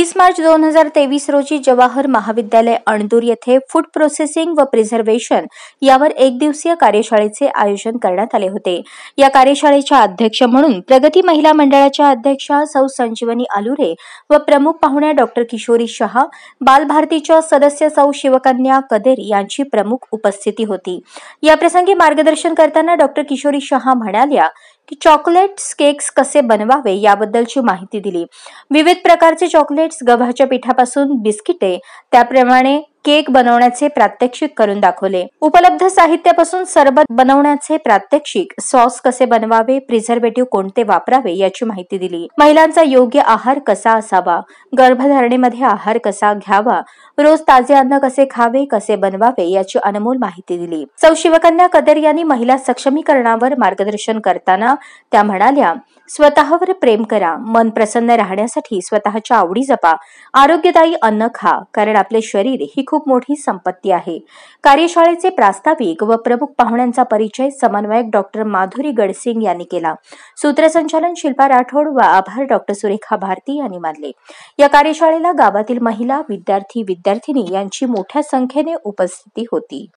तीस मार्च दोन हजार तेवीस रोजी जवाहर महाविद्यालय अणदूर येथे फूड प्रोसेसिंग व प्रिझर्वेशन यावर एक दिवसीय कार्यशाळेचे आयोजन करण्यात आले होते या कार्यशाळेच्या अध्यक्ष म्हणून प्रगती महिला मंडळाच्या अध्यक्षा सौ संजीवनी आलुरे व प्रमुख पाहुण्या डॉक्टर किशोरी शहा बालभारतीच्या सदस्य सौ शिवकन्या कदेर यांची प्रमुख उपस्थिती होती याप्रसंगी मार्गदर्शन करताना डॉक्टर किशोरी शहा म्हणाल्या की चॉकलेट्स केक्स कसे बनवावे याबद्दलची माहिती दिली विविध प्रकारचे चॉकलेट्स गव्हाच्या पिठापासून बिस्किटे त्याप्रमाणे केक बनवण्याचे प्रात्यक्षिक करून दाखवले उपलब्ध साहित्यापासून सरबत बनवण्याचे प्रात्यक्षिक सॉस कसे बनवावे प्रिझर्वेटिव्ह कोणते वापरावे याची माहिती दिली महिलांचा योग्य आहार कसा असावा गर्भधारणेमध्ये आहार कसा घ्यावा रोज ताजे अन्न कसे खावे कसे बनवावे याची अनमोल माहिती दिली सौ शिवकन्या कदर यांनी महिला सक्षमीकरणावर मार्गदर्शन करताना त्या म्हणाल्या स्वतःवर प्रेम करा मन प्रसन्न राहण्यासाठी स्वतःच्या आवडी जपा आरोग्यदायी अन्न खा कारण आपले शरीर ही खूप मोठी संपत्ती आहे कार्यशाळेचे प्रास्ताविक व प्रमुख पाहुण्यांचा परिचय समन्वयक डॉक्टर माधुरी गडसिंग यांनी केला सूत्रसंचालन शिल्पा राठोड व आभार डॉक्टर सुरेखा भारती यांनी मानले या कार्यशाळेला गावातील महिला विद्यार्थी विद्यार्थिनी यांची मोठ्या संख्येने उपस्थिती होती